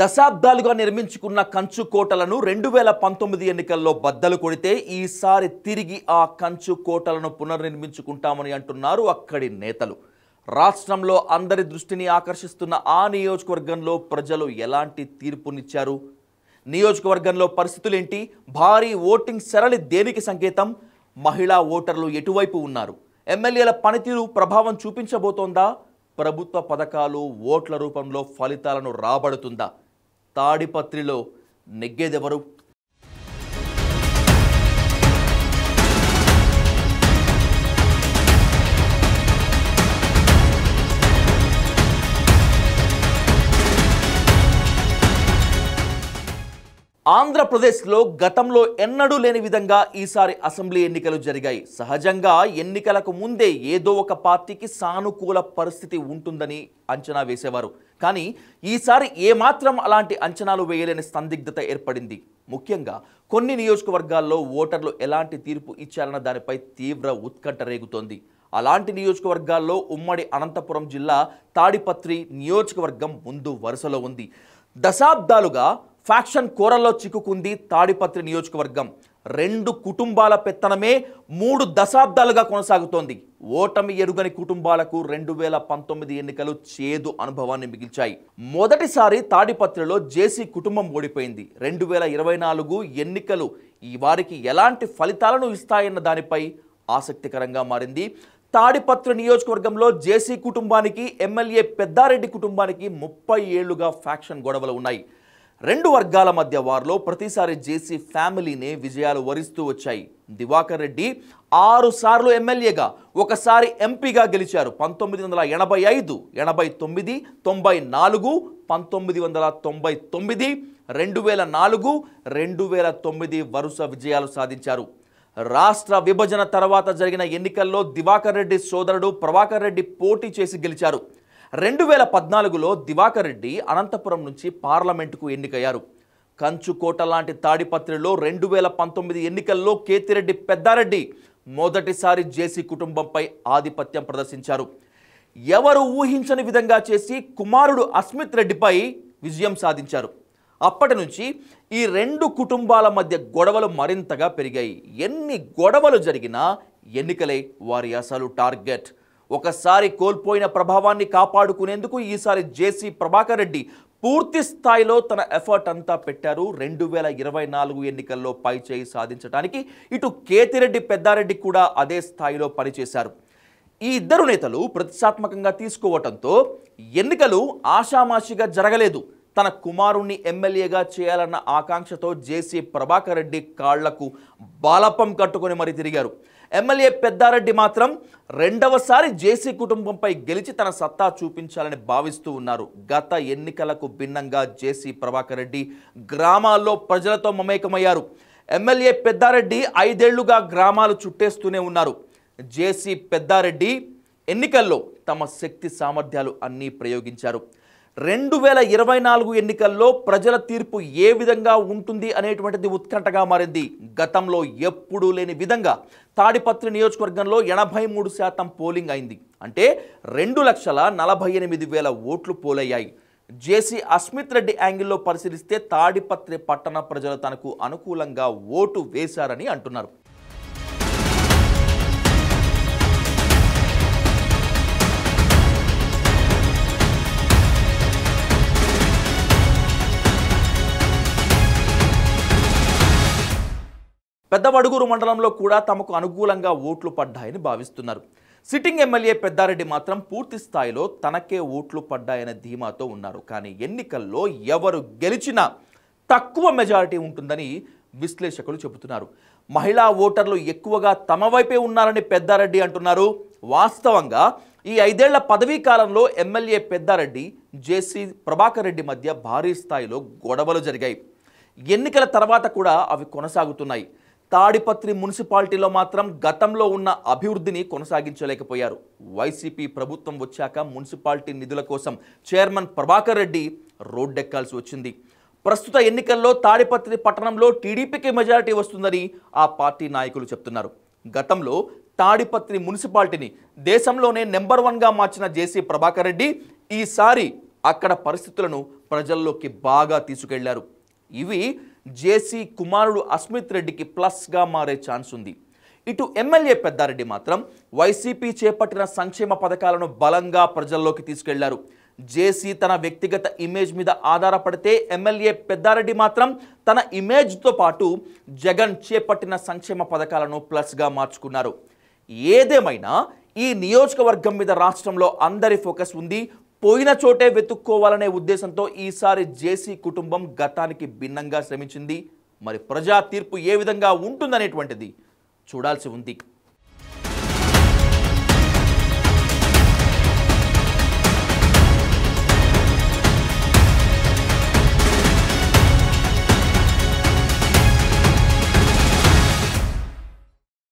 దశాబ్దాలుగా నిర్మించుకున్న కంచు కోటలను రెండు వేల పంతొమ్మిది ఎన్నికల్లో బద్దలు కొడితే ఈసారి తిరిగి ఆ కంచు కోటలను పునర్నిర్మించుకుంటామని అంటున్నారు అక్కడి నేతలు రాష్ట్రంలో అందరి దృష్టిని ఆకర్షిస్తున్న ఆ నియోజకవర్గంలో ప్రజలు ఎలాంటి తీర్పునిచ్చారు నియోజకవర్గంలో పరిస్థితులేంటి భారీ ఓటింగ్ సరళి దేనికి సంకేతం మహిళా ఓటర్లు ఎటువైపు ఉన్నారు ఎమ్మెల్యేల పనితీరు ప్రభావం చూపించబోతోందా ప్రభుత్వ పథకాలు ఓట్ల రూపంలో ఫలితాలను రాబడుతుందా తాడిపత్రిలో నెగ్గేదెవరు ఆంధ్రప్రదేశ్లో గతంలో ఎన్నడూ లేని విధంగా ఈసారి అసెంబ్లీ ఎన్నికలు జరిగాయి సహజంగా ఎన్నికలకు ముందే ఏదో ఒక పార్టీకి సానుకూల పరిస్థితి ఉంటుందని అంచనా వేసేవారు కానీ ఈసారి ఏమాత్రం అలాంటి అంచనాలు వేయలేని సందిగ్ధత ఏర్పడింది ముఖ్యంగా కొన్ని నియోజకవర్గాల్లో ఓటర్లు ఎలాంటి తీర్పు ఇచ్చారన్న దానిపై తీవ్ర ఉత్కంఠ రేగుతోంది అలాంటి నియోజకవర్గాల్లో ఉమ్మడి అనంతపురం జిల్లా తాడిపత్రి నియోజకవర్గం ముందు వరుసలో ఉంది దశాబ్దాలుగా ఫ్యాక్షన్ కూరల్లో చిక్కుకుంది తాడిపత్రి నియోజకవర్గం రెండు కుటుంబాల పెత్తనమే మూడు దశాబ్దాలుగా కొనసాగుతోంది ఓటమి ఎరుగని కుటుంబాలకు రెండు వేల పంతొమ్మిది ఎన్నికలు చేదు అనుభవాన్ని మిగిల్చాయి మొదటిసారి తాడిపత్రిలో జేసీ కుటుంబం ఓడిపోయింది రెండు వేల ఇరవై నాలుగు ఎన్నికలు ఈ వారికి ఎలాంటి ఫలితాలను ఇస్తాయన్న దానిపై ఆసక్తికరంగా మారింది తాడిపత్రి నియోజకవర్గంలో జేసీ కుటుంబానికి ఎమ్మెల్యే పెద్దారెడ్డి కుటుంబానికి ముప్పై ఏళ్లుగా ఫ్యాక్షన్ గొడవలు ఉన్నాయి రెండు వర్గాల మధ్య వారిలో ప్రతిసారి జేసీ ఫ్యామిలీనే విజయాలు వరిస్తూ వచ్చాయి దివాకర్ రెడ్డి ఆరు సార్లు ఎమ్మెల్యేగా ఒకసారి ఎంపీగా గెలిచారు పంతొమ్మిది వందల ఎనభై ఐదు ఎనభై తొమ్మిది తొంభై నాలుగు పంతొమ్మిది వందల తొంభై తొమ్మిది రెండు వేల నాలుగు రెండు వేల తొమ్మిది వరుస విజయాలు సాధించారు రాష్ట్ర విభజన తర్వాత జరిగిన ఎన్నికల్లో దివాకర్ రెడ్డి సోదరుడు ప్రభాకర్ రెడ్డి పోటీ చేసి గెలిచారు రెండు వేల పద్నాలుగులో దివాకర్ రెడ్డి అనంతపురం నుంచి పార్లమెంటుకు ఎన్నికయ్యారు కంచుకోట లాంటి తాడిపత్రిలో రెండు వేల పంతొమ్మిది ఎన్నికల్లో కేతిరెడ్డి పెద్దారెడ్డి మొదటిసారి జేసీ కుటుంబంపై ఆధిపత్యం ప్రదర్శించారు ఎవరు ఊహించని విధంగా చేసి కుమారుడు అస్మిత్ రెడ్డిపై విజయం సాధించారు అప్పటి నుంచి ఈ రెండు కుటుంబాల మధ్య గొడవలు మరింతగా పెరిగాయి ఎన్ని గొడవలు జరిగినా ఎన్నికలే వారి అసలు టార్గెట్ ఒకసారి కోల్పోయిన ప్రభావాన్ని కాపాడుకునేందుకు ఈసారి జేసీ ప్రభాకర్ రెడ్డి పూర్తి స్థాయిలో తన ఎఫర్ట్ అంతా పెట్టారు రెండు వేల ఇరవై నాలుగు ఎన్నికల్లో చేయి సాధించడానికి ఇటు కేతిరెడ్డి పెద్దారెడ్డి కూడా అదే స్థాయిలో పనిచేశారు ఈ ఇద్దరు నేతలు ప్రతిష్టాత్మకంగా తీసుకోవటంతో ఎన్నికలు ఆషామాషిగా జరగలేదు తన కుమారుణ్ణి ఎమ్మెల్యేగా చేయాలన్న ఆకాంక్షతో జేసీ ప్రభాకర్ రెడ్డి కాళ్లకు బాలప్పం కట్టుకొని మరి తిరిగారు ఎమ్మెల్యే పెద్దారెడ్డి మాత్రం రెండవసారి జేసీ కుటుంబంపై గెలిచి తన సత్తా చూపించాలని భావిస్తూ ఉన్నారు గత ఎన్నికలకు భిన్నంగా జేసీ ప్రభాకర్ రెడ్డి గ్రామాల్లో ప్రజలతో మమేకమయ్యారు ఎమ్మెల్యే పెద్దారెడ్డి ఐదేళ్లుగా గ్రామాలు చుట్టేస్తూనే ఉన్నారు జేసీ పెద్దారెడ్డి ఎన్నికల్లో తమ శక్తి సామర్థ్యాలు అన్నీ ప్రయోగించారు రెండు వేల ఇరవై నాలుగు ఎన్నికల్లో ప్రజల తీర్పు ఏ విధంగా ఉంటుంది అనేటువంటిది ఉత్కంఠగా మారింది గతంలో ఎప్పుడూ లేని విధంగా తాడిపత్రి నియోజకవర్గంలో ఎనభై మూడు శాతం పోలింగ్ అయింది అంటే రెండు లక్షల నలభై ఎనిమిది వేల ఓట్లు పోలయ్యాయి జేసీ అస్మిత్ రెడ్డి యాంగిల్లో పరిశీలిస్తే తాడిపత్రి పట్టణ ప్రజలు తనకు అనుకూలంగా ఓటు వేశారని అంటున్నారు పెద్దబడుగురు మండలంలో కూడా తమకు అనుకూలంగా ఓట్లు పడ్డాయని భావిస్తున్నారు సిట్టింగ్ ఎమ్మెల్యే పెద్దారెడ్డి మాత్రం పూర్తి స్థాయిలో తనకే ఓట్లు పడ్డాయనే ధీమాతో ఉన్నారు కానీ ఎన్నికల్లో ఎవరు గెలిచినా తక్కువ మెజారిటీ ఉంటుందని విశ్లేషకులు చెబుతున్నారు మహిళా ఓటర్లు ఎక్కువగా తమ వైపే ఉన్నారని పెద్దారెడ్డి అంటున్నారు వాస్తవంగా ఈ ఐదేళ్ల పదవీ కాలంలో ఎమ్మెల్యే పెద్దారెడ్డి జేసీ ప్రభాకర్ రెడ్డి మధ్య భారీ స్థాయిలో గొడవలు జరిగాయి ఎన్నికల తర్వాత కూడా అవి కొనసాగుతున్నాయి తాడిపత్రి మున్సిపాలిటీలో మాత్రం గతంలో ఉన్న అభివృద్ధిని కొనసాగించలేకపోయారు వైసీపీ ప్రభుత్వం వచ్చాక మున్సిపాలిటీ నిధుల కోసం చైర్మన్ ప్రభాకర్ రెడ్డి రోడ్డెక్కాల్సి వచ్చింది ప్రస్తుత ఎన్నికల్లో తాడిపత్రి పట్టణంలో టీడీపీకి మెజారిటీ వస్తుందని ఆ పార్టీ నాయకులు చెప్తున్నారు గతంలో తాడిపత్రి మున్సిపాలిటీని దేశంలోనే నెంబర్ వన్గా మార్చిన జేసీ ప్రభాకర్ రెడ్డి ఈసారి అక్కడ పరిస్థితులను ప్రజల్లోకి బాగా తీసుకెళ్లారు ఇవి జేసీ కుమారుడు అస్మిత్ రెడ్డికి ప్లస్గా మారే ఛాన్స్ ఉంది ఇటు ఎమ్మెల్యే పెద్దారెడ్డి మాత్రం వైసీపీ చేపట్టిన సంక్షేమ పథకాలను బలంగా ప్రజల్లోకి తీసుకెళ్లారు జేసీ తన వ్యక్తిగత ఇమేజ్ మీద ఆధారపడితే ఎమ్మెల్యే పెద్దారెడ్డి మాత్రం తన ఇమేజ్తో పాటు జగన్ చేపట్టిన సంక్షేమ పథకాలను ప్లస్గా మార్చుకున్నారు ఏదేమైనా ఈ నియోజకవర్గం మీద రాష్ట్రంలో అందరి ఫోకస్ ఉంది పోయిన చోటే వెతుక్కోవాలనే ఉద్దేశంతో ఈసారి జేసీ కుటుంబం గతానికి భిన్నంగా శ్రమించింది మరి ప్రజా తీర్పు ఏ విధంగా ఉంటుందనేటువంటిది చూడాల్సి ఉంది